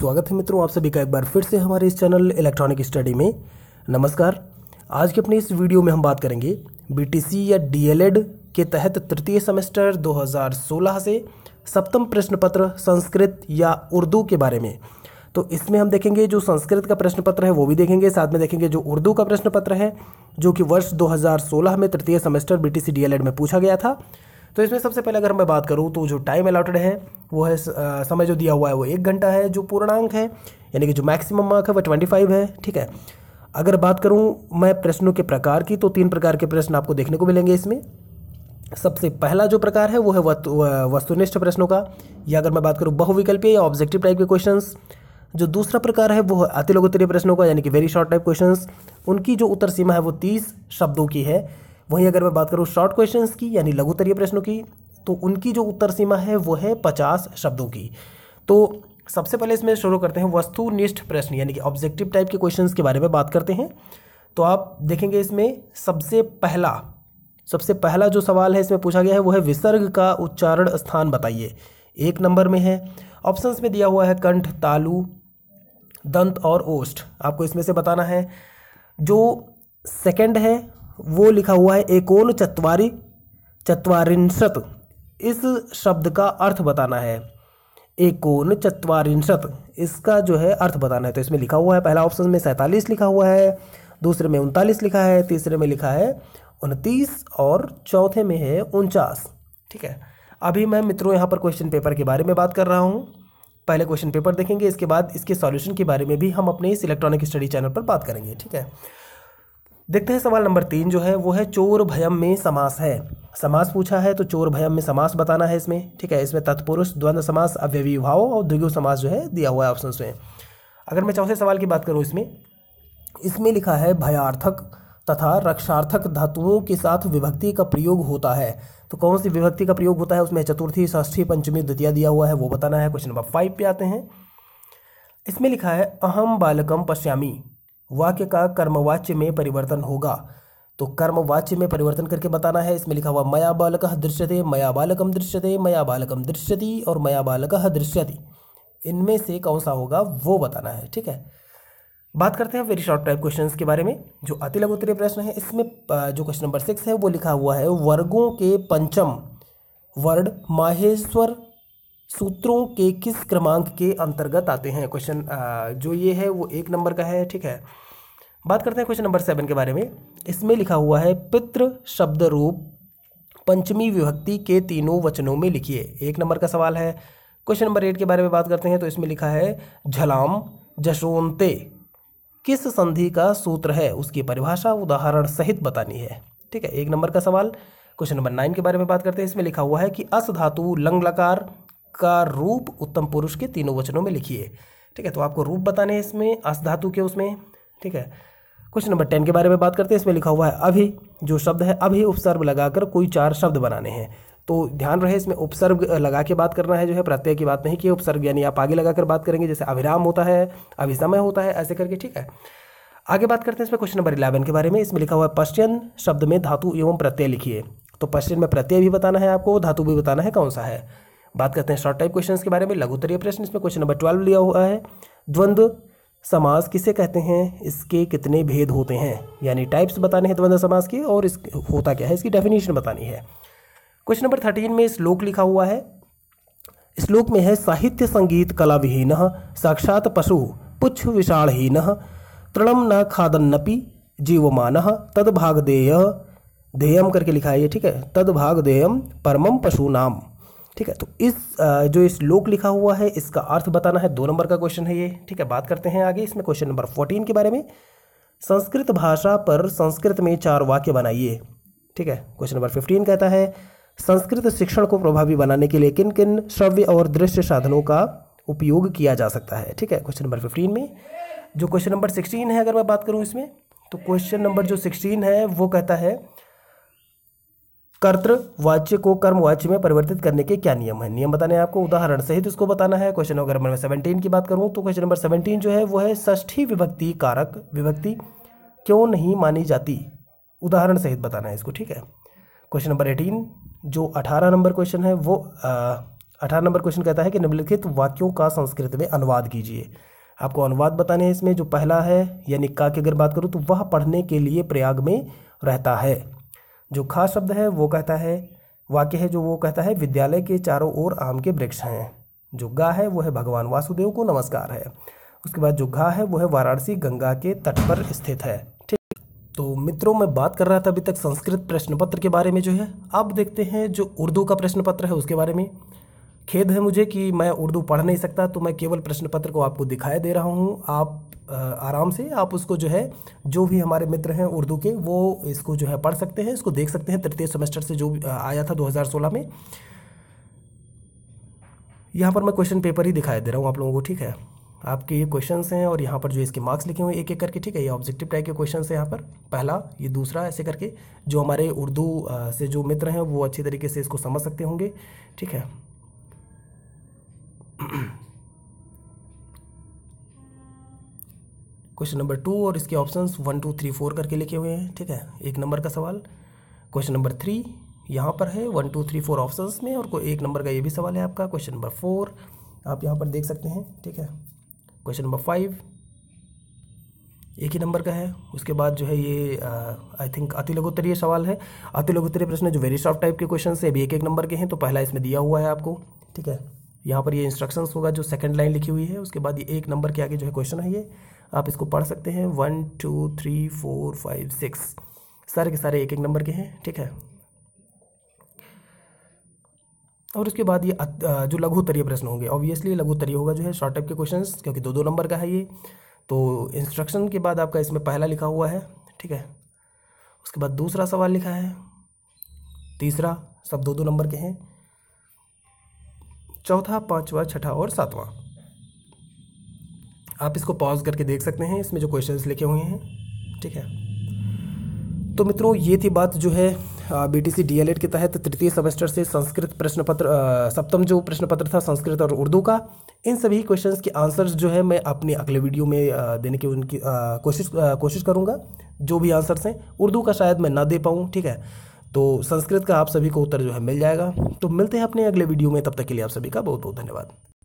स्वागत है मित्रों आप सभी का एक बार फिर से हमारे इस चैनल इलेक्ट्रॉनिक स्टडी में नमस्कार आज के अपने इस वीडियो में हम बात करेंगे बीटीसी या डीएलएड के तहत तृतीय सेमेस्टर 2016 से सप्तम प्रश्न पत्र संस्कृत या उर्दू के बारे में तो इसमें हम देखेंगे जो संस्कृत का प्रश्न पत्र है वो भी देखेंगे साथ में देखेंगे जो उर्दू का प्रश्न पत्र है जो कि वर्ष 2016 में तृतीय सेमेस्टर बीटीसी डीएलएड में पूछा गया था तो इसमें सबसे पहले अगर मैं बात करूँ तो जो टाइम अलॉटेड है वो है समय जो दिया हुआ है वो एक घंटा है जो पूर्णांक है यानी कि जो मैक्सिमम मार्क है वो ट्वेंटी फाइव है ठीक है अगर बात करूँ मैं प्रश्नों के प्रकार की तो तीन प्रकार के प्रश्न आपको देखने को मिलेंगे इसमें सबसे पहला जो प्रकार है वो है वस्तुनिष्ठ प्रश्नों का या अगर मैं बात करूँ बहुविकल्पीय या ऑब्जेक्टिव टाइप के क्वेश्चंस जो दूसरा प्रकार है वो है अतिलोकोत्तरीय प्रश्नों का यानी कि वेरी शॉर्ट टाइप क्वेश्चंस उनकी जो उत्तर सीमा है वो तीस शब्दों की है वहीं अगर मैं बात करूँ शॉर्ट क्वेश्चन की यानी लघुतरीय प्रश्नों की तो उनकी जो उत्तर सीमा है वो है पचास शब्दों की तो सबसे पहले इसमें शुरू करते हैं वस्तुनिष्ठ प्रश्न यानी कि ऑब्जेक्टिव टाइप के क्वेश्चन के बारे में बात करते हैं तो आप देखेंगे इसमें सबसे पहला सबसे पहला जो सवाल है इसमें पूछा गया है वो है विसर्ग का उच्चारण स्थान बताइए एक नंबर में है ऑप्शंस में दिया हुआ है कंठ तालु दंत और ओष्ठ आपको इसमें से बताना है जो सेकंड है वो लिखा हुआ है एकोन चतवारी चतवारिंशत इस शब्द का अर्थ बताना है एकोन चतवारिंशत इसका जो है अर्थ बताना है तो इसमें लिखा हुआ है पहला ऑप्शन में सैंतालीस लिखा हुआ है दूसरे में उनतालीस लिखा है तीसरे में लिखा है उनतीस और चौथे में है उनचास ठीक है अभी मैं मित्रों यहाँ पर क्वेश्चन पेपर के बारे में बात कर रहा हूँ पहले क्वेश्चन पेपर देखेंगे इसके बाद इसके सॉल्यूशन के बारे में भी हम अपने इस इलेक्ट्रॉनिक स्टडी चैनल पर बात करेंगे ठीक है देखते हैं सवाल नंबर तीन जो है वो है चोर भयम में समास है समास पूछा है तो चोर भयम में समास बताना है इसमें ठीक है इसमें तत्पुरुष द्वंद्व समास अव्यवी भाव और द्विगु समास जो है दिया हुआ है ऑप्शन में अगर मैं चौथे सवाल की बात करूँ इसमें इसमें लिखा है भयार्थक तथा रक्षार्थक धातुओं के साथ विभक्ति का प्रयोग होता है तो कौन सी विभक्ति का प्रयोग होता है उसमें चतुर्थी षष्ठी पंचमी द्वितीय दिया हुआ है वो बताना है क्वेश्चन नंबर फाइव पे आते हैं इसमें लिखा है अहम बालकम पश्यामी वाक्य का कर्मवाच्य में परिवर्तन होगा तो कर्मवाच्य में परिवर्तन करके बताना है इसमें लिखा हुआ मया बालक दृश्यते मया बालकम दृश्यते मया बालकम दृश्यति और मया बालक दृश्यति इनमें से कौन सा होगा वो बताना है ठीक है बात करते हैं वेरी शॉर्ट टाइप क्वेश्चन के बारे में जो अति लघु उत्तरीय प्रश्न है इसमें जो क्वेश्चन नंबर सिक्स है वो लिखा हुआ है वर्गों के पंचम वर्ड माहेश्वर सूत्रों के किस क्रमांक के अंतर्गत आते हैं क्वेश्चन जो ये है वो एक नंबर का है ठीक है बात करते हैं क्वेश्चन नंबर सेवन के बारे में इसमें लिखा हुआ है पित्र शब्द रूप पंचमी विभक्ति के तीनों वचनों में लिखिए एक नंबर का सवाल है क्वेश्चन नंबर एट के बारे में बात करते हैं तो इसमें लिखा है झलाम जशोन्ते किस संधि का सूत्र है उसकी परिभाषा उदाहरण सहित बतानी है ठीक है एक नंबर का सवाल क्वेश्चन नंबर नाइन के बारे में बात करते हैं इसमें लिखा हुआ है कि अस धातु लंग लकार का रूप उत्तम पुरुष के तीनों वचनों में लिखिए ठीक है तो आपको रूप बताने हैं इसमें अस धातु के उसमें ठीक है क्वेश्चन नंबर टेन के बारे में बात करते हैं इसमें लिखा हुआ है अभी जो शब्द है अभी उपसर्ग लगाकर कोई चार शब्द बनाने हैं तो ध्यान रहे इसमें उपसर्ग लगा के बात करना है जो है प्रत्यय की बात नहीं कि उपसर्ग यानी आप आगे लगाकर बात करेंगे जैसे अभिराम होता है अभिसमय होता है ऐसे करके ठीक है आगे बात करते हैं इसमें क्वेश्चन नंबर इलेवन के बारे में इसमें लिखा हुआ है पश्चिम शब्द में धातु एवं प्रत्यय लिखिए तो पश्चिम में प्रत्यय भी बताना है आपको धातु भी बताना है कौन सा है बात करते हैं शॉर्ट टाइप क्वेश्चन के बारे में उत्तरीय प्रश्न इसमें क्वेश्चन नंबर ट्वेल्व लिया हुआ है द्वंद्व समास किसे कहते हैं इसके कितने भेद होते हैं यानी टाइप्स बताने हैं द्वंद्व समास के और इस होता क्या है इसकी डेफिनेशन बतानी है क्वेश्चन नंबर थर्टीन में श्लोक लिखा हुआ है श्लोक में है साहित्य संगीत कला विहीन साक्षात पशु पुच्छ विषाणहीन तृणम न खादन्नपि जीवमान तद भाग देय देयम करके लिखा है ये ठीक है तद भाग देयम परमम पशु नाम ठीक है तो इस जो इस लोक लिखा हुआ है इसका अर्थ बताना है दो नंबर का क्वेश्चन है ये ठीक है बात करते हैं आगे इसमें क्वेश्चन नंबर फोर्टीन के बारे में संस्कृत भाषा पर संस्कृत में चार वाक्य बनाइए ठीक है क्वेश्चन नंबर फिफ्टीन कहता है संस्कृत शिक्षण को प्रभावी बनाने के लिए किन किन श्रव्य और दृश्य साधनों का उपयोग किया जा सकता है ठीक है क्वेश्चन नंबर फिफ्टीन में जो क्वेश्चन नंबर सिक्सटीन है अगर मैं बात करूँ इसमें तो क्वेश्चन नंबर जो सिक्सटीन है वो कहता है कर्तवाच्य को कर्मवाच्य में परिवर्तित करने के क्या नियम है नियम बताने आपको उदाहरण सहित इसको बताना है क्वेश्चन नंबर मैं सेवनटीन की बात करूँ तो क्वेश्चन नंबर सेवनटीन जो है वो है ष्ठी विभक्ति कारक विभक्ति क्यों नहीं मानी जाती उदाहरण सहित बताना है इसको ठीक है क्वेश्चन नंबर एटीन जो अठारह नंबर क्वेश्चन है वो अठारह नंबर क्वेश्चन कहता है कि निम्नलिखित वाक्यों का संस्कृत में अनुवाद कीजिए आपको अनुवाद बताने हैं इसमें जो पहला है यानी का की अगर बात करूँ तो वह पढ़ने के लिए प्रयाग में रहता है जो खास शब्द है वो कहता है वाक्य है जो वो कहता है विद्यालय के चारों ओर आम के वृक्ष हैं जो गा है वो है भगवान वासुदेव को नमस्कार है उसके बाद जो घा है वो है वाराणसी गंगा के तट पर स्थित है ठीक तो मित्रों मैं बात कर रहा था अभी तक संस्कृत प्रश्न पत्र के बारे में जो है अब देखते हैं जो उर्दू का प्रश्न पत्र है उसके बारे में खेद है मुझे कि मैं उर्दू पढ़ नहीं सकता तो मैं केवल प्रश्न पत्र को आपको दिखाई दे रहा हूँ आप आराम से आप उसको जो है जो भी हमारे मित्र हैं उर्दू के वो इसको जो है पढ़ सकते हैं इसको देख सकते हैं तृतीय सेमेस्टर से जो आया था 2016 में यहाँ पर मैं क्वेश्चन पेपर ही दिखाई दे रहा हूँ आप लोगों को ठीक है आपके ये क्वेश्चन हैं और यहाँ पर जो इसके मार्क्स लिखे हुए एक एक करके ठीक है ये ऑब्जेक्टिव टाइप के क्वेश्चन हैं यहाँ पर पहला ये दूसरा ऐसे करके जो हमारे उर्दू से जो मित्र हैं वो अच्छी तरीके से इसको समझ सकते होंगे ठीक है क्वेश्चन नंबर टू और इसके options one two three four करके लिखे हुए हैं ठीक है एक नंबर का सवाल क्वेश्चन नंबर थ्री यहाँ पर है one two three four options में और एक नंबर का ये भी सवाल है आपका क्वेश्चन नंबर फोर आप यहाँ पर देख सकते हैं ठीक है क्वेश्चन नंबर फाइव एक ही नंबर का है उसके बाद जो है ये आई uh, थिंक अति लघुत्तरीय सवाल है अति लघुत्तरीय प्रश्न जो वेरी सॉफ्ट टाइप के क्वेश्चन है अभी एक एक नंबर के हैं तो पहला इसमें दिया हुआ है आपको ठीक है यहाँ पर ये इंस्ट्रक्शन होगा जो सेकेंड लाइन लिखी हुई है उसके बाद ये एक नंबर के आगे जो है क्वेश्चन है ये आप इसको पढ़ सकते हैं one two three four five six सारे के सारे एक एक नंबर के हैं ठीक है और उसके बाद ये जो उत्तरीय प्रश्न होंगे ऑब्वियसली लघुत्तरीय होगा जो है शॉर्ट टाइप के क्वेश्चन क्योंकि दो दो नंबर का है ये तो इंस्ट्रक्शन के बाद आपका इसमें पहला लिखा हुआ है ठीक है उसके बाद दूसरा सवाल लिखा है तीसरा सब दो दो नंबर के हैं चौथा पाँचवा छठा और सातवां आप इसको पॉज करके देख सकते हैं इसमें जो क्वेश्चंस लिखे हुए हैं ठीक है तो मित्रों ये थी बात जो है B T C D El Ed के तहत तृतीय सेमेस्टर से संस्कृत प्रश्न पत्र सप्तम जो प्रश्न पत्र था संस्कृत और उर्दू का इन सभी क्वेश्चंस के आंसर्स जो है मैं अपने अगले वीडियो में देने की उनकी कोशिश कोशिश करूँगा जो भी आंसर्स हैं उर्दू का शायद मैं ना दे पाऊँ ठीक है तो संस्कृत का आप सभी को उत्तर जो है मिल जाएगा तो मिलते हैं अपने अगले वीडियो में तब तक के लिए आप सभी का बहुत बहुत धन्यवाद